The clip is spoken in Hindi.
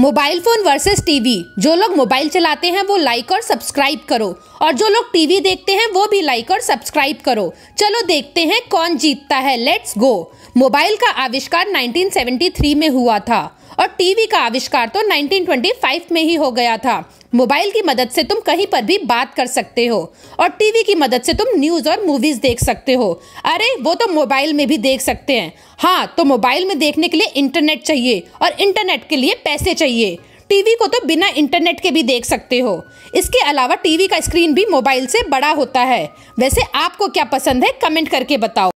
मोबाइल फोन वर्सेस टीवी जो लोग मोबाइल चलाते हैं वो लाइक और सब्सक्राइब करो और जो लोग टीवी देखते हैं वो भी लाइक और सब्सक्राइब करो चलो देखते हैं कौन जीतता है लेट्स गो मोबाइल का आविष्कार 1973 में हुआ था और टीवी का आविष्कार तो 1925 में ही हो गया था मोबाइल की मदद से तुम कहीं पर भी बात कर सकते हो और टीवी की मदद से तुम न्यूज़ और मूवीज़ देख सकते हो अरे वो तो मोबाइल में भी देख सकते हैं हाँ तो मोबाइल में देखने के लिए इंटरनेट चाहिए और इंटरनेट के लिए पैसे चाहिए टीवी को तो बिना इंटरनेट के भी देख सकते हो इसके अलावा टीवी का स्क्रीन भी मोबाइल से बड़ा होता है वैसे आपको क्या पसंद है कमेंट करके बताओ